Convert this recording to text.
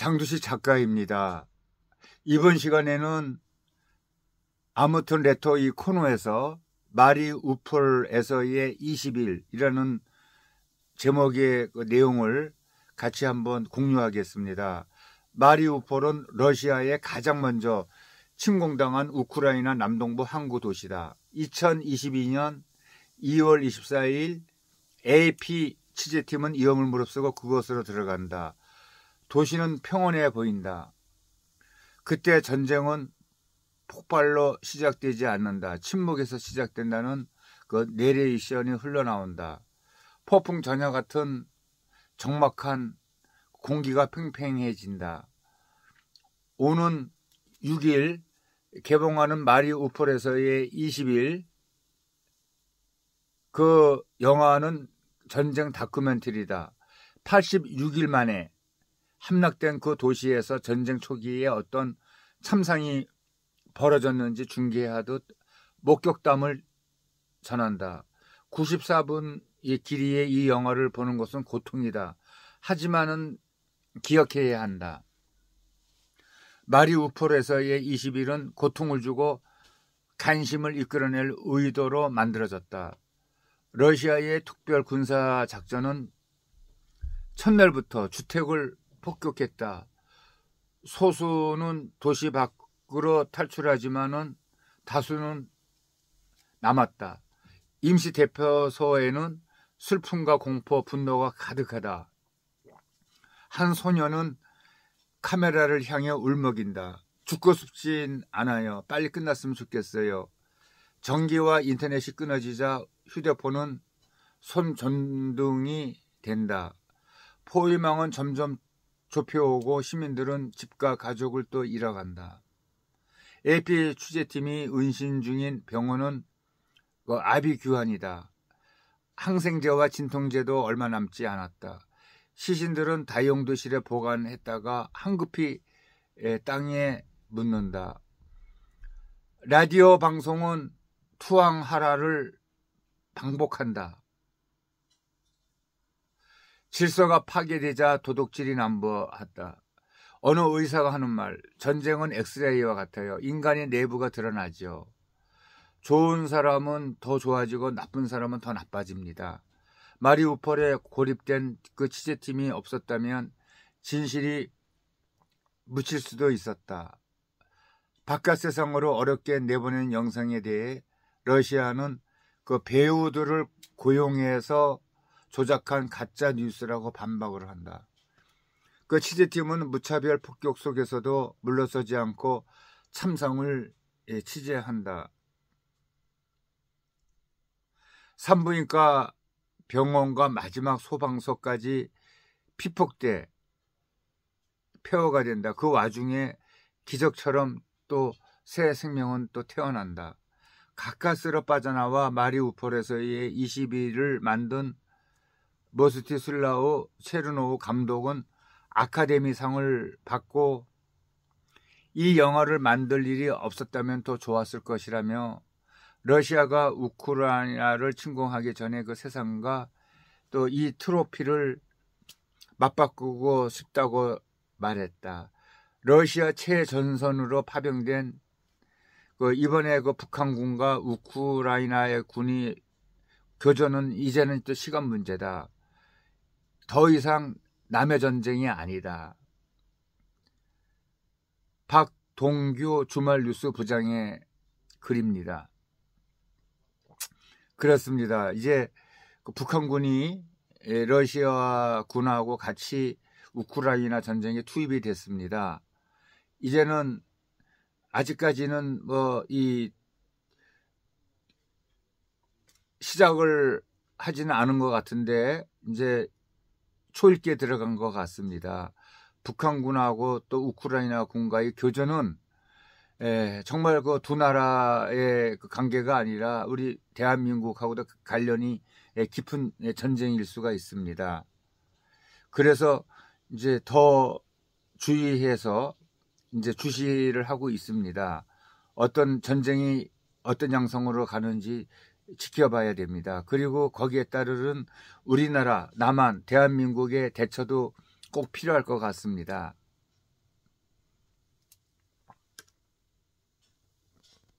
장두시 작가입니다. 이번 시간에는 아무튼 레터 이 코너에서 마리우폴에서의 20일이라는 제목의 그 내용을 같이 한번 공유하겠습니다. 마리우폴은 러시아에 가장 먼저 침공당한 우크라이나 남동부 항구 도시다. 2022년 2월 24일 AP 취재팀은 이험을 무릅쓰고 그곳으로 들어간다. 도시는 평온해 보인다. 그때 전쟁은 폭발로 시작되지 않는다. 침묵에서 시작된다는 그 내레이션이 흘러나온다. 폭풍 전야 같은 적막한 공기가 팽팽해진다. 오는 6일 개봉하는 마리우폴에서의 20일 그 영화는 전쟁 다큐멘터리다. 86일 만에 함락된 그 도시에서 전쟁 초기에 어떤 참상이 벌어졌는지 중계하듯 목격담을 전한다. 94분 이 길이의 이 영화를 보는 것은 고통이다. 하지만은 기억해야 한다. 마리우폴에서의 20일은 고통을 주고 간심을 이끌어낼 의도로 만들어졌다. 러시아의 특별 군사 작전은 첫날부터 주택을 폭격했다. 소수는 도시 밖으로 탈출하지만은 다수는 남았다. 임시 대표소에는 슬픔과 공포, 분노가 가득하다. 한 소녀는 카메라를 향해 울먹인다. 죽고 싶진 않아요. 빨리 끝났으면 좋겠어요. 전기와 인터넷이 끊어지자 휴대폰은 손전등이 된다. 포위망은 점점 좁혀오고 시민들은 집과 가족을 또 잃어간다. AP 취재팀이 은신 중인 병원은 뭐 아비규환이다. 항생제와 진통제도 얼마 남지 않았다. 시신들은 다용도실에 보관했다가 황급히 예, 땅에 묻는다. 라디오 방송은 투항하라를 반복한다 질서가 파괴되자 도둑질이 남부했다. 어느 의사가 하는 말, 전쟁은 엑스레이와 같아요. 인간의 내부가 드러나죠. 좋은 사람은 더 좋아지고 나쁜 사람은 더 나빠집니다. 마리우폴에 고립된 그 취재팀이 없었다면 진실이 묻힐 수도 있었다. 바깥 세상으로 어렵게 내보낸 영상에 대해 러시아는 그 배우들을 고용해서 조작한 가짜 뉴스라고 반박을 한다. 그 취재팀은 무차별 폭격 속에서도 물러서지 않고 참상을 예, 취재한다. 산부인과 병원과 마지막 소방서까지 피폭돼 폐허가 된다. 그 와중에 기적처럼 또 새 생명은 또 태어난다. 가까스로 빠져나와 마리우폴에서의 22를 만든 머스티 슬라우 체르노우 감독은 아카데미상을 받고 이 영화를 만들 일이 없었다면 더 좋았을 것이라며 러시아가 우크라이나를 침공하기 전에 그 세상과 또 이 트로피를 맞바꾸고 싶다고 말했다. 러시아 최전선으로 파병된 그 이번에 그 북한군과 우크라이나의 군이 교전은 이제는 또 시간 문제다. 더 이상 남의 전쟁이 아니다. 박동규 주말뉴스 부장의 글입니다. 그렇습니다. 이제 그 북한군이 러시아 군하고 같이 우크라이나 전쟁에 투입이 됐습니다. 이제는 아직까지는 뭐 이 시작을 하지는 않은 것 같은데 이제 초읽기에 들어간 것 같습니다. 북한군하고 또 우크라이나 군과의 교전은 에, 예, 정말 그 두 나라의 그 관계가 아니라 우리 대한민국하고도 그 관련이 예, 깊은 예, 전쟁일 수가 있습니다. 그래서 이제 더 주의해서 이제 주시를 하고 있습니다. 어떤 전쟁이 어떤 양성으로 가는지 지켜봐야 됩니다. 그리고 거기에 따르는 우리나라, 남한, 대한민국의 대처도 꼭 필요할 것 같습니다.